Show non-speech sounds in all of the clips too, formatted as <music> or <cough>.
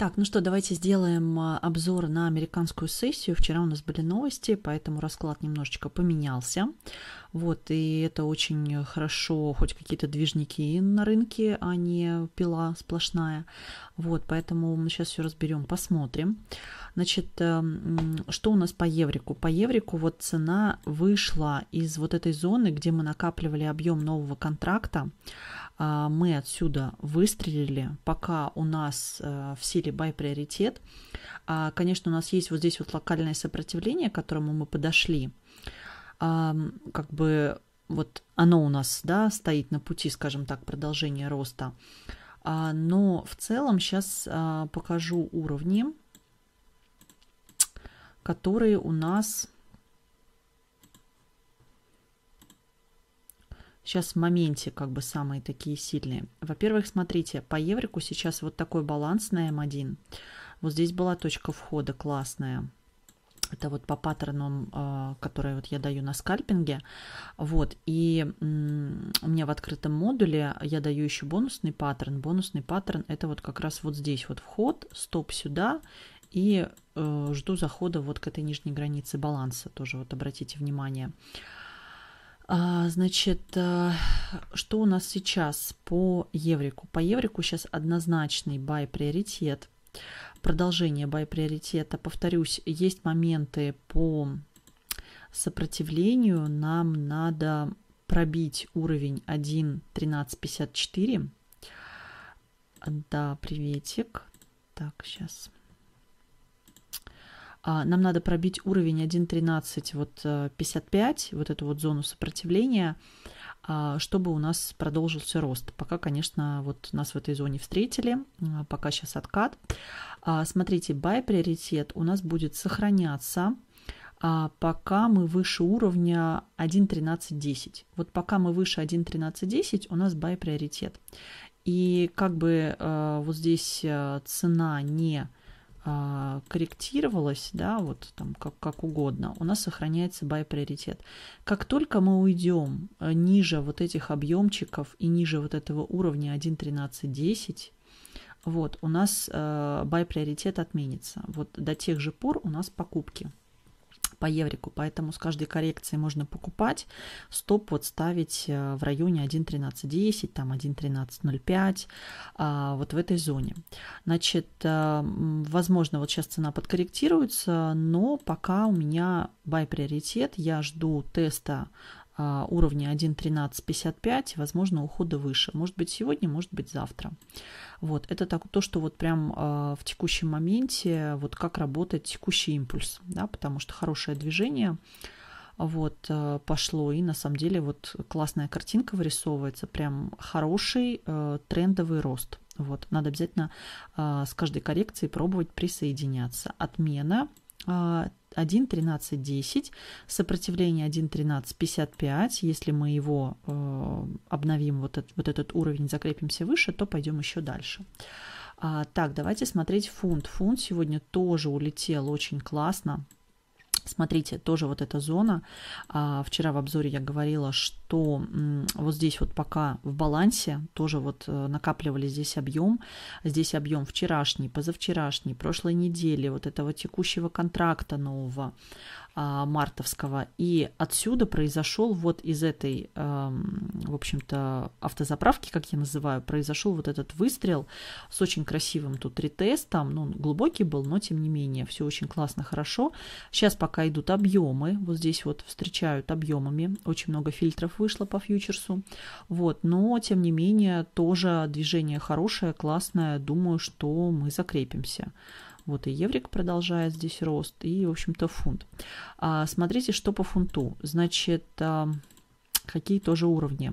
Так, ну что, давайте сделаем а, обзор на американскую сессию. Вчера у нас были новости, поэтому расклад немножечко поменялся. Вот, и это очень хорошо, хоть какие-то движники на рынке, а не пила сплошная. Вот, поэтому мы сейчас все разберем, посмотрим. Значит, эм, что у нас по еврику? По еврику вот цена вышла из вот этой зоны, где мы накапливали объем нового контракта. А, мы отсюда выстрелили, пока у нас э, в силе категории приоритет. А, конечно, у нас есть вот здесь вот локальное сопротивление, к которому мы подошли. А, как бы вот оно у нас, да, стоит на пути, скажем так, продолжения роста. А, но в целом сейчас а, покажу уровни, которые у нас сейчас в моменте как бы самые такие сильные. Во-первых, смотрите, по еврику сейчас вот такой баланс на М1. Вот здесь была точка входа классная. Это вот по паттернам, а, которые вот я даю на скальпинге. Вот, и у меня в открытом модуле я даю еще бонусный паттерн. Бонусный паттерн это вот как раз вот здесь вот вход, стоп сюда и э, жду захода вот к этой нижней границе баланса. Тоже вот обратите внимание. А, значит, э, что у нас сейчас по еврику? По еврику сейчас однозначный бай-приоритет. Продолжение бай-приоритета. Повторюсь, есть моменты по сопротивлению. Нам надо пробить уровень 1.1354. Да, приветик. Так, сейчас. А, нам надо пробить уровень 1.13, вот 55, э, вот эту вот зону сопротивления, а, чтобы у нас продолжился рост. Пока, конечно, вот нас в этой зоне встретили, а, пока сейчас откат. Смотрите, buy приоритет у нас будет сохраняться пока мы выше уровня 1.13.10. Вот пока мы выше 1.13.10, у нас buy приоритет. И как бы э, вот здесь э, цена не а, корректировалась, да, вот там как, как угодно, у нас сохраняется бай-приоритет. Как только мы уйдем э, ниже вот этих объемчиков и ниже вот этого уровня 1.13.10, вот, у нас э, бай-приоритет отменится. Вот до тех же пор у нас покупки по еврику, поэтому с каждой коррекции можно покупать. Стоп вот ставить э, в районе 1.13.10, там 1.13.05, а, вот в этой зоне. Значит, э, возможно, вот сейчас цена подкорректируется, но пока у меня buy приоритет, я жду теста а, уровне 1.1355, возможно, ухода выше. Может быть, сегодня, может быть, завтра. Вот, это так, то, что вот прям а, в текущем моменте, вот как работает текущий импульс, да, потому что хорошее движение, вот, э, пошло, и на самом деле вот классная картинка вырисовывается, прям хороший э, трендовый рост. Вот, надо обязательно а, с каждой коррекцией пробовать присоединяться. Отмена – 1.13.10, сопротивление 1.13.55. Если мы его э, обновим, вот, этот вот этот уровень, закрепимся выше, то пойдем еще дальше. А, так, давайте смотреть фунт. Фунт сегодня тоже улетел очень классно. Смотрите, тоже вот эта зона. А, вчера в обзоре я говорила, что м, вот здесь вот пока в балансе тоже вот э, накапливали здесь объем. Здесь объем вчерашний, позавчерашний, прошлой недели, вот этого текущего контракта нового. А, мартовского. И отсюда произошел вот из этой, эм, в общем-то, автозаправки, как я называю, произошел вот этот выстрел с очень красивым тут ретестом. Ну, он глубокий был, но тем не менее, все очень классно, хорошо. Сейчас пока идут объемы. Вот здесь вот встречают объемами. Очень много фильтров вышло по фьючерсу. Вот, но тем не менее, тоже движение хорошее, классное. Думаю, что мы закрепимся. Вот и еврик продолжает здесь рост, и, в общем-то, фунт. А, смотрите, что по фунту. Значит, а, какие тоже уровни.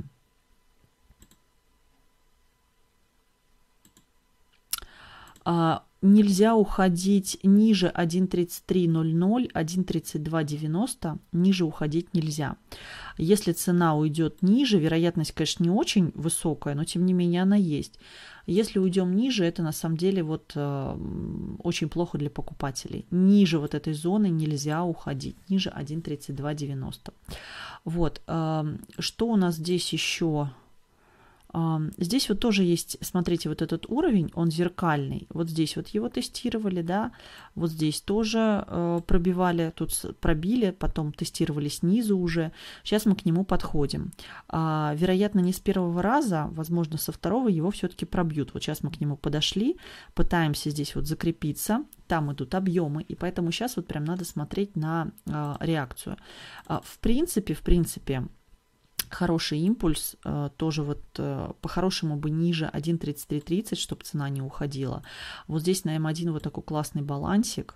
А, нельзя уходить ниже 1.33.00, 1.32.90, ниже уходить нельзя. Если цена уйдет ниже, вероятность, конечно, не очень высокая, но тем не менее она есть. Если уйдем ниже, это на самом деле вот э, очень плохо для покупателей. Ниже вот этой зоны нельзя уходить, ниже 1.32.90. Вот, э, что у нас здесь еще Здесь вот тоже есть, смотрите, вот этот уровень, он зеркальный. Вот здесь вот его тестировали, да, вот здесь тоже э, пробивали, тут пробили, потом тестировали снизу уже. Сейчас мы к нему подходим. А, вероятно, не с первого раза, возможно, со второго его все-таки пробьют. Вот сейчас мы к нему подошли, пытаемся здесь вот закрепиться, там идут объемы, и поэтому сейчас вот прям надо смотреть на а, реакцию. А, в принципе, в принципе, хороший импульс, э, тоже вот э, по-хорошему бы ниже 1.3330, чтобы цена не уходила. Вот здесь на М1 эм вот такой классный балансик.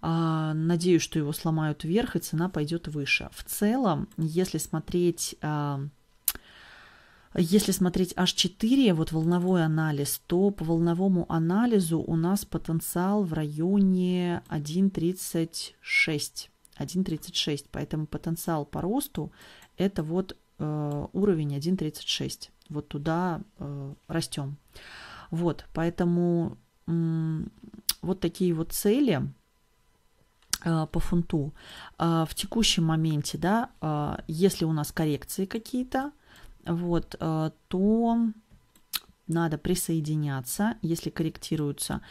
А, надеюсь, что его сломают вверх и цена пойдет выше. В целом, если смотреть э, если смотреть H4, вот волновой анализ, то по волновому анализу у нас потенциал в районе 1.36. 1.36, поэтому потенциал по росту это вот Э, уровень 1.36. Вот туда э, растем. Вот, поэтому вот такие вот цели э, по фунту. А в текущем моменте, да, если у нас коррекции какие-то, вот, то надо присоединяться, если корректируются,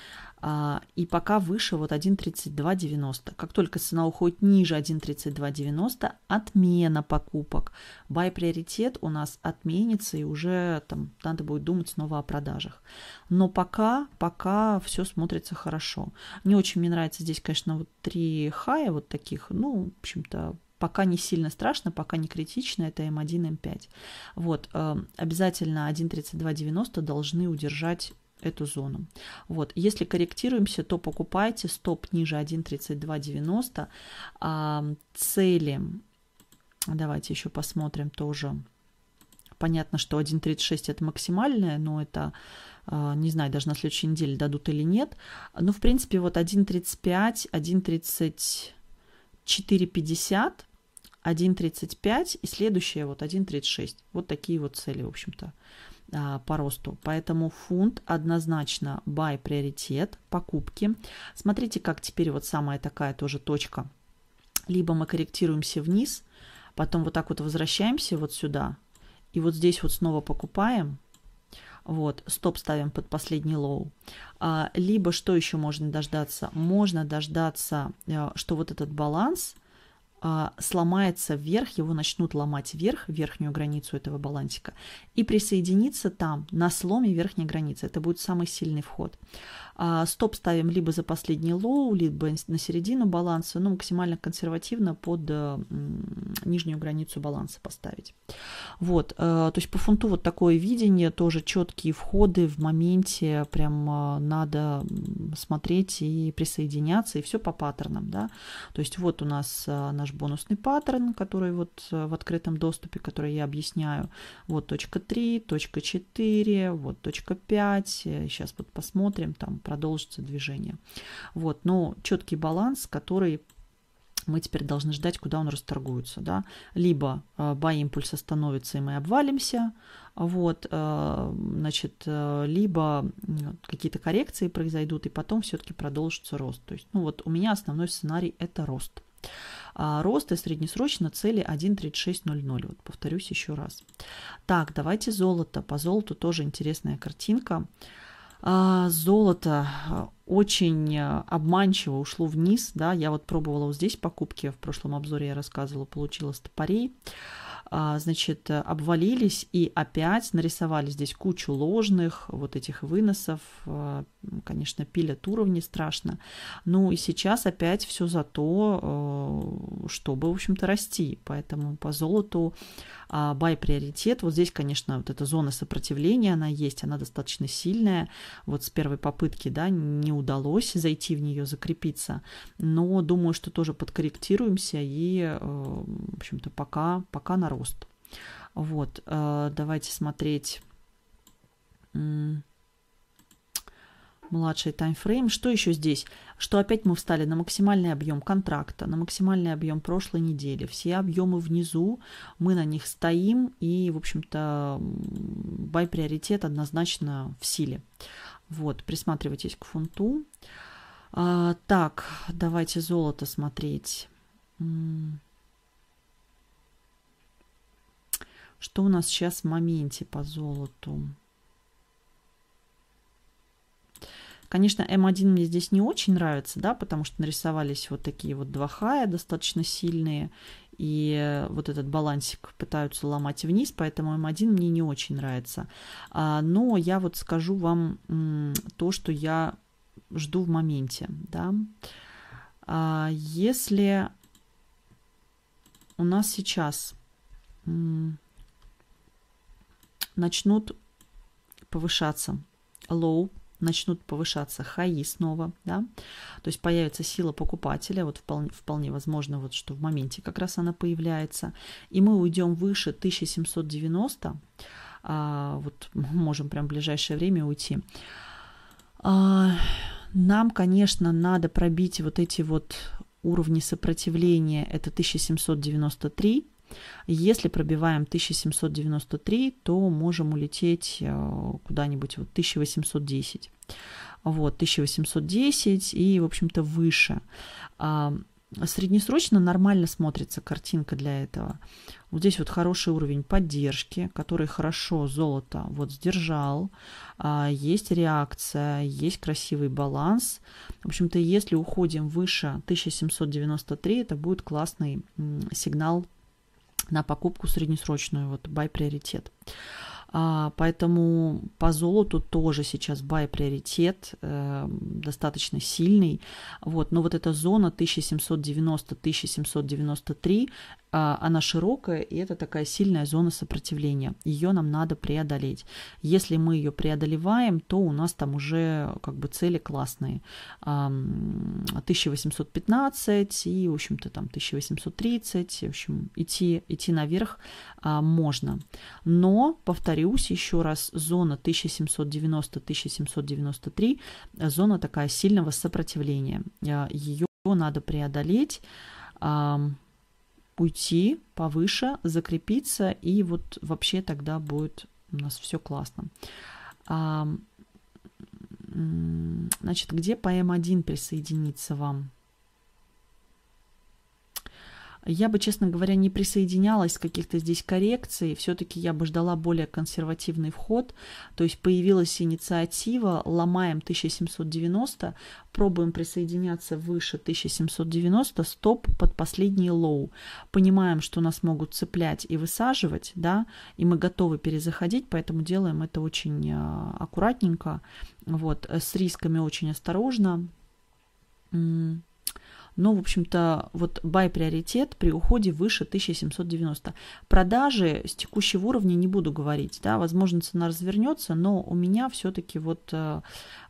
а, и пока выше вот 1.3290. Как только цена уходит ниже 1.3290, отмена покупок. Бай приоритет у нас отменится, и уже там надо будет думать снова о продажах. Но пока, пока все смотрится хорошо. Не очень мне нравится здесь, конечно, вот три хая вот таких, ну, в общем-то, пока не сильно страшно, пока не критично, это М1, эм М5. Эм вот, эм, обязательно 1.3290 должны удержать эту зону. Вот, если корректируемся, то покупайте стоп ниже 1.3290. А, цели, давайте еще посмотрим тоже. Понятно, что 1.36 это максимальное, но это а, не знаю, даже на следующей неделе дадут или нет. Но, ну, в принципе, вот 1.35, 1.34.50 1.35 и следующая вот 1.36. Вот такие вот цели, в общем-то, а, по росту. Поэтому фунт однозначно buy приоритет покупки. Смотрите, как теперь вот самая такая тоже точка. Либо мы корректируемся вниз, потом вот так вот возвращаемся вот сюда, и вот здесь вот снова покупаем, вот, стоп ставим под последний лоу. А, либо что еще можно дождаться? Можно дождаться, э, что вот этот баланс – а, сломается вверх, его начнут ломать вверх, верхнюю границу этого балансика, и присоединиться там, на сломе верхней границы. Это будет самый сильный вход. А, стоп ставим либо за последний лоу, либо на середину баланса, ну, максимально консервативно под э, нижнюю границу баланса поставить. Вот, э, то есть по фунту вот такое видение, тоже четкие входы в моменте, прям э, надо смотреть и присоединяться, и все по паттернам, да. То есть вот у нас э, наш бонусный паттерн, который вот в открытом доступе, который я объясняю. Вот точка 3, точка 4, вот точка 5. Сейчас вот посмотрим, там продолжится движение. Вот, но четкий баланс, который мы теперь должны ждать, куда он расторгуется, да, либо бай э, импульс остановится, и мы обвалимся, вот, э, значит, э, либо какие-то коррекции произойдут, и потом все-таки продолжится рост, то есть, ну, вот у меня основной сценарий – это рост. А, рост и среднесрочно цели 1.3600. Вот повторюсь еще раз. Так, давайте золото. По золоту тоже интересная картинка. А, золото а, очень а, обманчиво ушло вниз, да, я вот пробовала вот здесь покупки, в прошлом обзоре я рассказывала, получила стопорей. парей. А, значит, обвалились и опять нарисовали здесь кучу ложных вот этих выносов. А, конечно, пилят уровни страшно. Ну и сейчас опять все за то, э, чтобы, в общем-то, расти. Поэтому по золоту а, бай приоритет. Вот здесь, конечно, вот эта зона сопротивления, она есть, она достаточно сильная. Вот с первой попытки, да, не удалось зайти в нее, закрепиться. Но думаю, что тоже подкорректируемся и, э, в общем-то, пока, пока народ рост. Вот, э, давайте смотреть младший таймфрейм. Что еще здесь? Что опять мы встали на максимальный объем контракта, на максимальный объем прошлой недели. Все объемы внизу, мы на них стоим, и, в общем-то, бай-приоритет однозначно в силе. Вот, присматривайтесь к фунту. А, так, давайте золото смотреть. Что у нас сейчас в моменте по золоту? Конечно, М1 мне здесь не очень нравится, да, потому что нарисовались вот такие вот два хая достаточно сильные, и вот этот балансик пытаются ломать вниз, поэтому М1 мне не очень нравится. А, но я вот скажу вам то, что я жду в моменте, да. А, если у нас сейчас начнут повышаться low, начнут повышаться хаи снова, да, то есть появится сила покупателя, вот вполне, вполне возможно, вот что в моменте как раз она появляется, и мы уйдем выше 1790, а, вот можем прям в ближайшее время уйти. А, нам, конечно, надо пробить вот эти вот уровни сопротивления, это 1793, если пробиваем 1793, то можем улететь э, куда-нибудь вот 1810. Вот, 1810 и, в общем-то, выше. А, среднесрочно нормально смотрится картинка для этого. Вот здесь вот хороший уровень поддержки, который хорошо золото вот сдержал. А, есть реакция, есть красивый баланс. В общем-то, если уходим выше 1793, это будет классный сигнал на покупку среднесрочную, вот бай-приоритет. А, поэтому по золоту тоже сейчас бай-приоритет э, эм, достаточно сильный. Вот. Но вот эта зона 1790-1793 а, она широкая, и это такая сильная зона сопротивления. Ее нам надо преодолеть. Если мы ее преодолеваем, то у нас там уже как бы цели классные. 1815 и, в общем-то, там 1830, в общем, идти, идти наверх а, можно. Но, повторюсь еще раз, зона 1790-1793, зона такая сильного сопротивления. А, ее надо преодолеть уйти повыше, закрепиться, и вот вообще тогда будет у нас все классно. А, значит, где по М1 присоединиться вам? Я бы, честно говоря, не присоединялась к каких-то здесь коррекций. Все-таки я бы ждала более консервативный вход. То есть появилась инициатива «Ломаем 1790», пробуем присоединяться выше 1790, стоп под последний лоу. Понимаем, что нас могут цеплять и высаживать, да, и мы готовы перезаходить, поэтому делаем это очень э, аккуратненько, вот, э, с рисками очень осторожно но, ну, в общем-то, вот бай-приоритет при уходе выше 1790. Продажи с текущего уровня не буду говорить, да, возможно, цена развернется, но у меня все-таки вот э,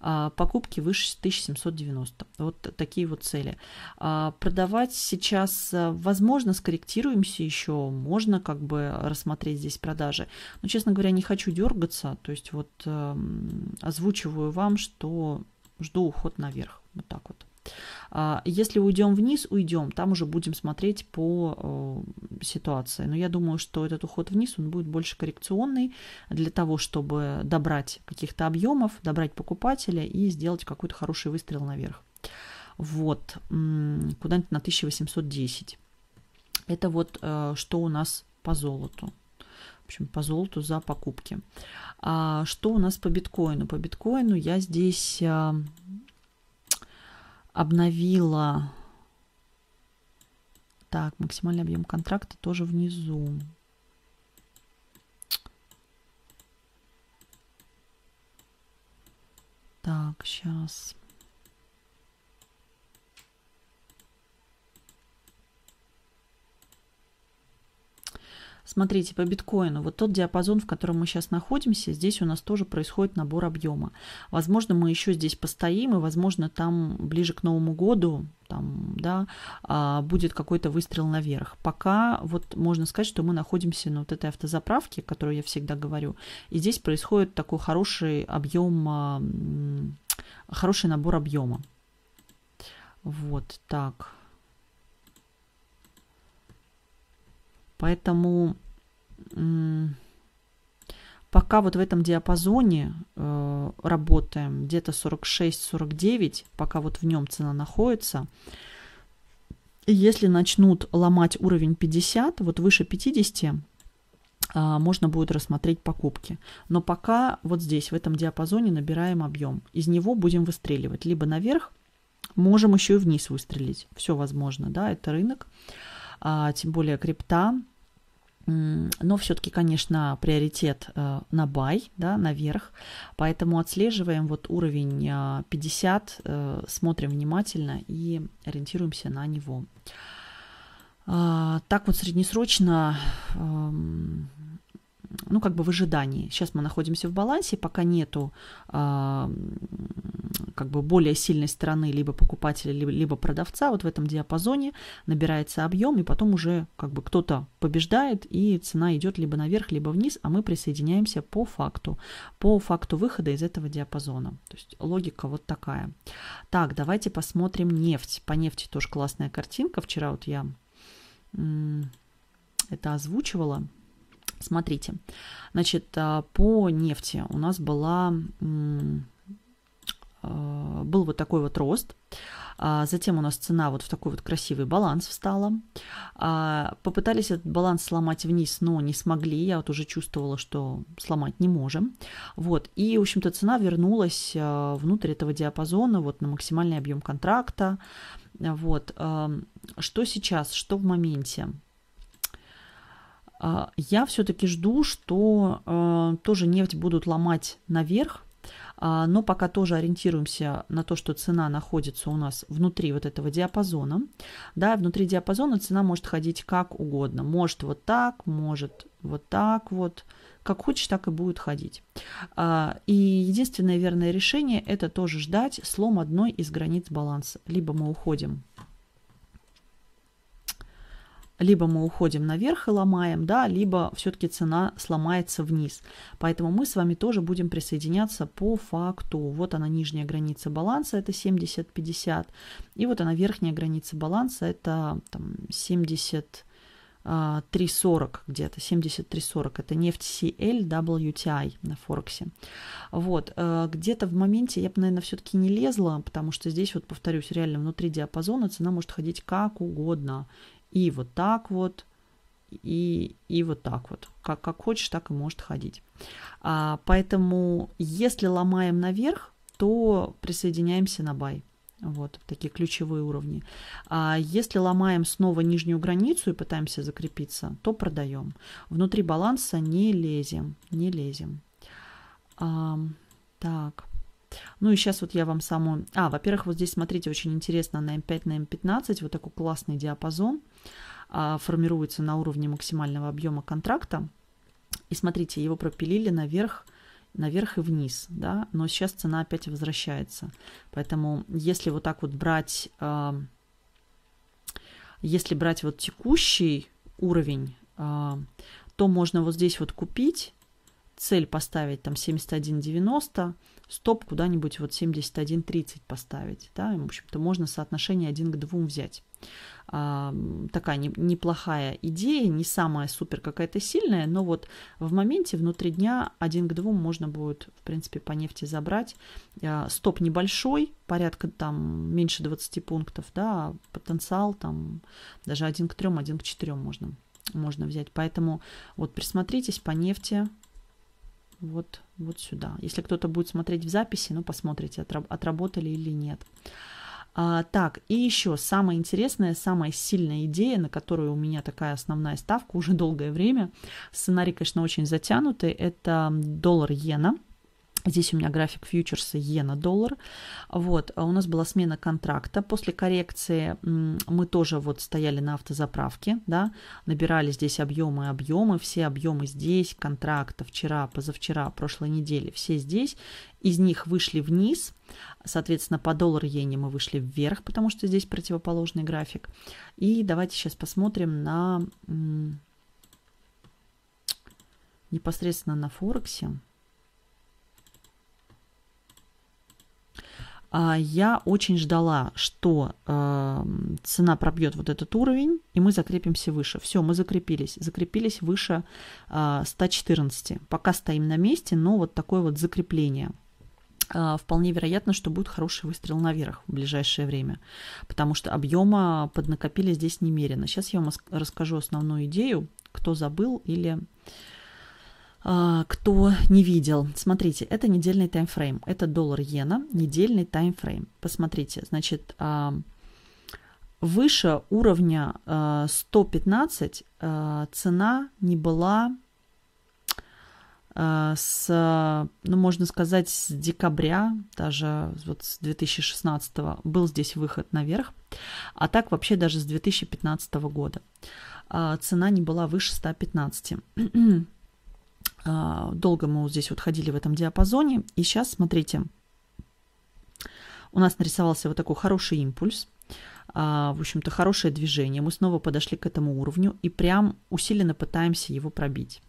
э, покупки выше 1790. Вот такие вот цели. А, продавать сейчас, э, возможно, скорректируемся еще, можно как бы рассмотреть здесь продажи, но, честно говоря, не хочу дергаться, то есть вот эм, озвучиваю вам, что жду уход наверх. Вот так вот. А, если уйдем вниз, уйдем, там уже будем смотреть по э, ситуации. Но я думаю, что этот уход вниз, он будет больше коррекционный для того, чтобы добрать каких-то объемов, добрать покупателя и сделать какой-то хороший выстрел наверх. Вот, куда-нибудь на 1810. Это вот э, что у нас по золоту. В общем, по золоту за покупки. А что у нас по биткоину? По биткоину я здесь а, обновила. Так, максимальный объем контракта тоже внизу. Так, сейчас. Смотрите, по биткоину, вот тот диапазон, в котором мы сейчас находимся, здесь у нас тоже происходит набор объема. Возможно, мы еще здесь постоим, и, возможно, там ближе к Новому году там, да, а, будет какой-то выстрел наверх. Пока вот можно сказать, что мы находимся на вот этой автозаправке, которую я всегда говорю, и здесь происходит такой хороший объем, а, хороший набор объема. Вот так. Поэтому пока вот в этом диапазоне э, работаем, где-то 46-49, пока вот в нем цена находится. если начнут ломать уровень 50, вот выше 50, а, можно будет рассмотреть покупки. Но пока вот здесь, в этом диапазоне, набираем объем. Из него будем выстреливать либо наверх, можем еще и вниз выстрелить. Все возможно, да, это рынок. А, тем более крипта, но все-таки, конечно, приоритет э, на бай, да, наверх, поэтому отслеживаем вот уровень 50, э, э, смотрим внимательно и ориентируемся на него. А, так вот среднесрочно эм, ну, как бы в ожидании. Сейчас мы находимся в балансе, пока нету э, как бы более сильной стороны либо покупателя, либо, либо продавца. Вот в этом диапазоне набирается объем, и потом уже как бы кто-то побеждает, и цена идет либо наверх, либо вниз, а мы присоединяемся по факту, по факту выхода из этого диапазона. То есть логика вот такая. Так, давайте посмотрим нефть. По нефти тоже классная картинка. Вчера вот я это озвучивала. Смотрите, значит, а, по нефти у нас была, а, был вот такой вот рост. А, затем у нас цена вот в такой вот красивый баланс встала. Попытались этот баланс сломать вниз, но не смогли. Я вот уже чувствовала, что сломать не можем. Вот. И, в общем-то, цена вернулась внутрь этого диапазона, вот на максимальный объем контракта. Вот. Что сейчас, что в моменте? А, я все-таки жду, что э, тоже нефть будут ломать наверх, а, но пока тоже ориентируемся на то, что цена находится у нас внутри вот этого диапазона. Да, внутри диапазона цена может ходить как угодно. Может вот так, может вот так вот. Как хочешь, так и будет ходить. А, и единственное верное решение – это тоже ждать слом одной из границ баланса. Либо мы уходим либо мы уходим наверх и ломаем, да, либо все-таки цена сломается вниз. Поэтому мы с вами тоже будем присоединяться по факту. Вот она нижняя граница баланса, это 70-50. И вот она верхняя граница баланса, это там, 70... 3.40 а, где-то, 73.40. Это нефть CLWTI на Форексе. Вот, э, где-то в моменте я бы, наверное, все-таки не лезла, потому что здесь, вот повторюсь, реально внутри диапазона цена может ходить как угодно и вот так вот, и, и вот так вот. Как, как хочешь, так и может ходить. А, поэтому, если ломаем наверх, то присоединяемся на бай. Вот такие ключевые уровни. А если ломаем снова нижнюю границу и пытаемся закрепиться, то продаем. Внутри баланса не лезем, не лезем. А, так. Ну и сейчас вот я вам самую А, во-первых, вот здесь, смотрите, очень интересно на М5, эм на М15, эм вот такой классный диапазон – а, формируется на уровне максимального объема контракта. И смотрите, его пропилили наверх, наверх и вниз, да, но сейчас цена опять возвращается. Поэтому если вот так вот брать, а, если брать вот текущий уровень, а, то можно вот здесь вот купить цель поставить там 71,90, стоп куда-нибудь вот 71,30 поставить. Да? в общем-то, можно соотношение 1 к 2 взять. А, такая не, неплохая идея, не самая супер какая-то сильная, но вот в моменте внутри дня 1 к 2 можно будет, в принципе, по нефти забрать. А, стоп небольшой, порядка там меньше 20 пунктов, да, а потенциал там даже 1 к 3, 1 к 4 можно, можно взять. Поэтому вот присмотритесь по нефти, вот, вот сюда. Если кто-то будет смотреть в записи, ну, посмотрите, отработали или нет. А, так, и еще самая интересная, самая сильная идея, на которую у меня такая основная ставка уже долгое время. Сценарий, конечно, очень затянутый. Это доллар-иена – Здесь у меня график фьючерса иена-доллар. Вот, а у нас была смена контракта. После коррекции мы тоже вот стояли на автозаправке, да, набирали здесь объемы, объемы, все объемы здесь, контракта вчера, позавчера, прошлой неделе, все здесь. Из них вышли вниз, соответственно, по доллар иене мы вышли вверх, потому что здесь противоположный график. И давайте сейчас посмотрим на непосредственно на Форексе. А, я очень ждала, что э, цена пробьет вот этот уровень, и мы закрепимся выше. Все, мы закрепились. Закрепились выше э, а, 114. Пока стоим на месте, но вот такое вот закрепление. Э, вполне вероятно, что будет хороший выстрел наверх в ближайшее время, потому что объема поднакопили здесь немерено. Сейчас я вам расскажу основную идею, кто забыл или а, кто не видел, смотрите, это недельный таймфрейм. Это доллар иена, недельный таймфрейм. Посмотрите, значит, а, выше уровня 115 а, цена не была с, ну, можно сказать, с декабря, даже вот с 2016 был здесь выход наверх, а так вообще даже с 2015 года цена не была выше 115. <clears throat> А, долго мы вот здесь вот ходили в этом диапазоне. И сейчас, смотрите, у нас нарисовался вот такой хороший импульс. А, в общем-то, хорошее движение. Мы снова подошли к этому уровню и прям усиленно пытаемся его пробить.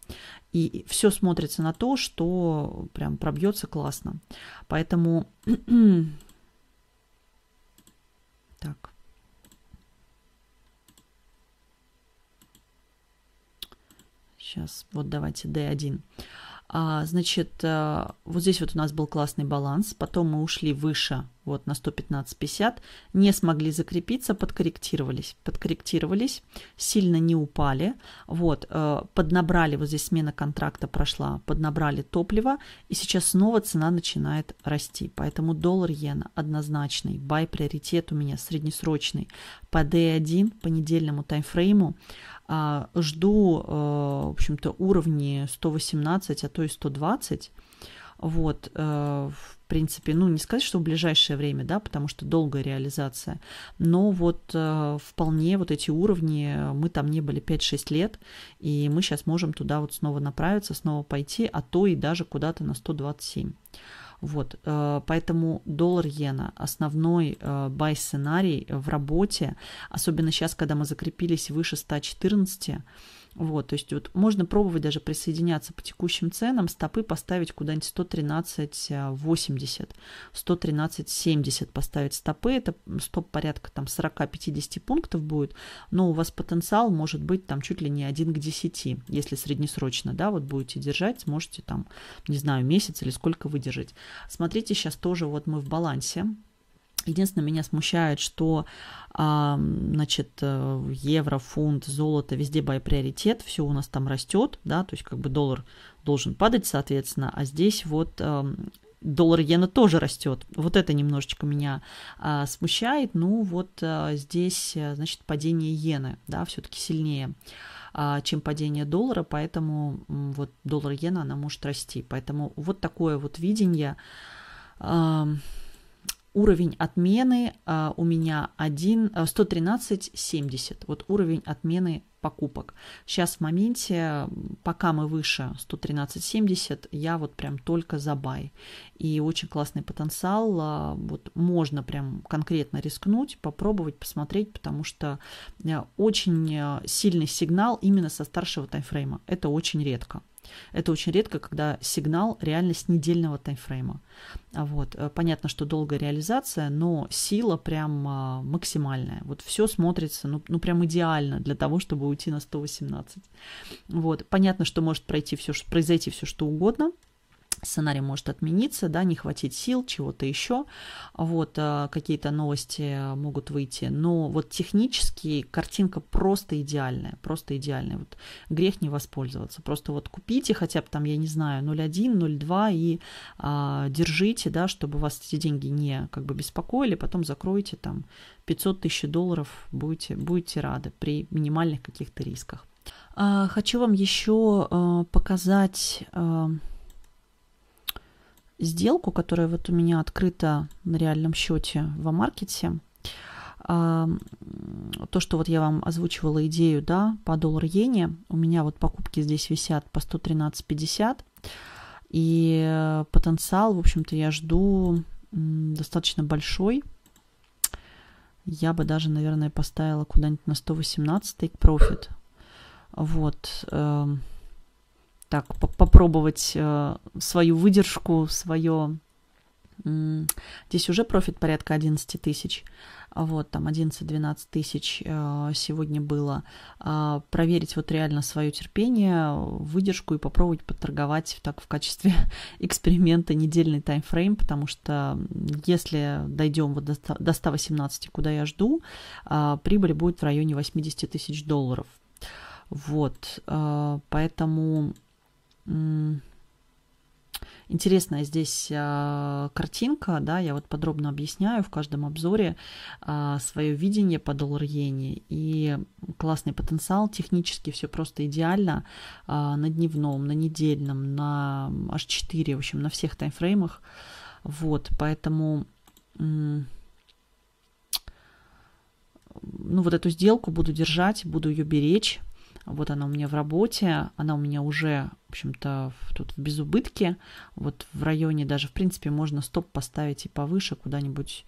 И все смотрится на то, что прям пробьется классно. Поэтому... <clears throat> так, Сейчас, вот давайте D1. А, значит, э, вот здесь вот у нас был классный баланс, потом мы ушли выше, вот на 115.50, не смогли закрепиться, подкорректировались, подкорректировались, сильно не упали, вот, э, поднабрали, вот здесь смена контракта прошла, поднабрали топливо, и сейчас снова цена начинает расти, поэтому доллар иена однозначный, бай приоритет у меня среднесрочный, по D1, по недельному таймфрейму, а, жду, э, в общем-то, уровни 118, а то и 120. Вот, э, в принципе, ну, не сказать, что в ближайшее время, да, потому что долгая реализация, но вот э, вполне вот эти уровни, мы там не были 5-6 лет, и мы сейчас можем туда вот снова направиться, снова пойти, а то и даже куда-то на 127. Вот, э, поэтому доллар-иена – основной бай-сценарий э, в работе, особенно сейчас, когда мы закрепились выше 114, вот, то есть вот можно пробовать даже присоединяться по текущим ценам, стопы поставить куда-нибудь 113,80, 113,70 поставить стопы, это стоп порядка там 40-50 пунктов будет, но у вас потенциал может быть там чуть ли не 1 к 10, если среднесрочно, да, вот будете держать, сможете там, не знаю, месяц или сколько выдержать. Смотрите, сейчас тоже вот мы в балансе, Единственное, меня смущает, что значит, э, евро, фунт, золото, везде байприоритет, все у нас там растет, да, то есть как бы доллар должен падать, соответственно, а здесь вот доллар иена тоже растет. Вот это немножечко меня а, смущает. Ну вот а, здесь, э, значит, падение иены, да, все-таки сильнее, а, чем падение доллара, поэтому вот доллар иена, она может расти. Поэтому вот такое вот видение. Уровень отмены а, у меня 1, 113,70. А, вот уровень отмены покупок. Сейчас в моменте, пока мы выше 113,70, я вот прям только за бай. И очень классный потенциал. А, вот можно прям конкретно рискнуть, попробовать, посмотреть, потому что очень сильный сигнал именно со старшего таймфрейма. Это очень редко. Это очень редко, когда сигнал реальность недельного таймфрейма. А вот. Э, понятно, что долгая реализация, но сила прям а, максимальная. Вот все смотрится, ну, ну прям идеально для того, чтобы уйти на 118. Вот. Понятно, что может пройти все, произойти все что угодно, сценарий может отмениться, да, не хватить сил, чего-то еще, вот, э, какие-то новости могут выйти, но вот технически картинка просто идеальная, просто идеальная, вот грех не воспользоваться, просто вот купите хотя бы там, я не знаю, 0,1, 0,2 и а, держите, да, чтобы вас эти деньги не как бы беспокоили, потом закройте там 500 тысяч долларов, будете, будете рады при минимальных каких-то рисках. А, хочу вам еще а, э, показать... А, сделку, которая вот у меня открыта на реальном счете в маркете. То, что вот я вам озвучивала идею, да, по доллар иене, у меня вот покупки здесь висят по 113.50, и э, потенциал, в общем-то, я жду достаточно большой. Я бы даже, наверное, поставила куда-нибудь на 118 к профит. Вот. Эм, так попробовать э, свою выдержку, свое... здесь уже профит порядка 11 тысяч, а вот там 11-12 тысяч э, сегодня было. А проверить вот реально свое терпение, выдержку и попробовать подторговать так в качестве <laughs> эксперимента недельный таймфрейм, потому что если дойдем вот до, до 118, куда я жду, а прибыль будет в районе 80 тысяч долларов. Вот, э, поэтому Интересная здесь э, картинка, да, я вот подробно объясняю в каждом обзоре э, а, свое видение по доллар-иене и классный потенциал, технически все просто идеально э, на дневном, на недельном, на H4, в общем, на всех таймфреймах, вот, поэтому... Э, ну, вот эту сделку буду держать, буду ее беречь. Вот она у меня в работе, она у меня уже, в общем-то, тут в безубытке. Вот в районе даже, в принципе, можно стоп поставить и повыше куда-нибудь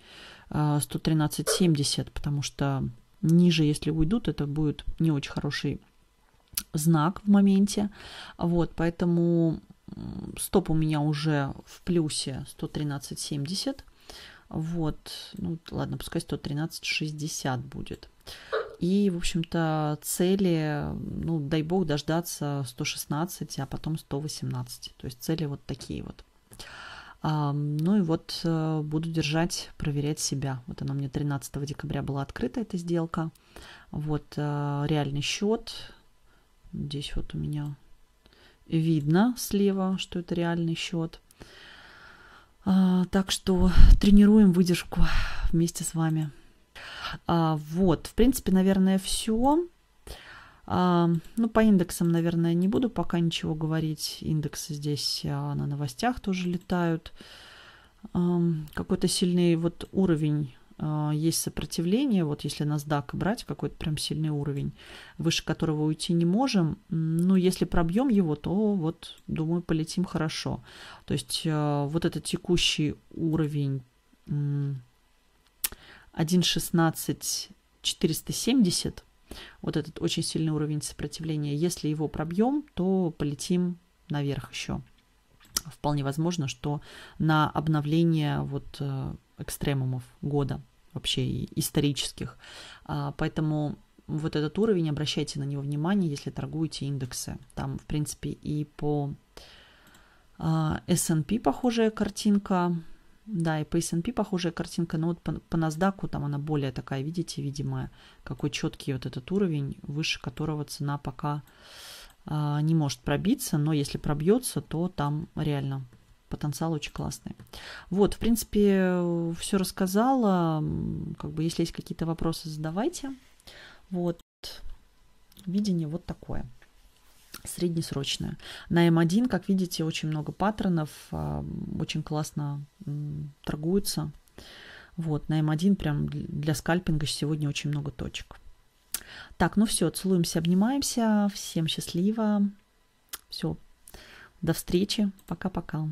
113.70, э, потому что ниже, если уйдут, это будет не очень хороший знак в моменте. Вот, поэтому стоп у меня уже в плюсе 113.70. Вот, ну ладно, пускай 113.60 будет. И, в общем-то, цели, ну, дай бог, дождаться 116, а потом 118. То есть цели вот такие вот. Ну и вот э, буду держать, проверять себя. Вот она мне 13 декабря была открыта, эта сделка. Вот э, реальный счет. Здесь вот у меня видно слева, что это реальный счет. А, так что тренируем выдержку вместе с вами. А, вот, в принципе, наверное, все. А, ну, по индексам, наверное, не буду пока ничего говорить. Индексы здесь а, на новостях тоже летают. Какой-то сильный вот уровень есть сопротивление, вот если NASDAQ брать, какой-то прям сильный уровень, выше которого уйти не можем, ну, если пробьем его, то вот, думаю, полетим хорошо. То есть вот этот текущий уровень 1.16 470, вот этот очень сильный уровень сопротивления, если его пробьем, то полетим наверх еще. Вполне возможно, что на обновление вот э, экстремумов года вообще исторических. А, поэтому вот этот уровень, обращайте на него внимание, если торгуете индексы. Там, в принципе, и по S&P а, похожая картинка, да, и по S&P похожая картинка, но вот по, по NASDAQ там она более такая, видите, видимая, какой четкий вот этот уровень, выше которого цена пока э, не может пробиться, но если пробьется, то там реально потенциал очень классный. Вот, в принципе, все рассказала. Как бы, если есть какие-то вопросы, задавайте. Вот, видение вот такое среднесрочная На М1, эм как видите, очень много паттернов, а, очень классно торгуются. Вот, на М1 эм прям для скальпинга сегодня очень много точек. Так, ну все, целуемся, обнимаемся. Всем счастливо. Все, до встречи. Пока-пока.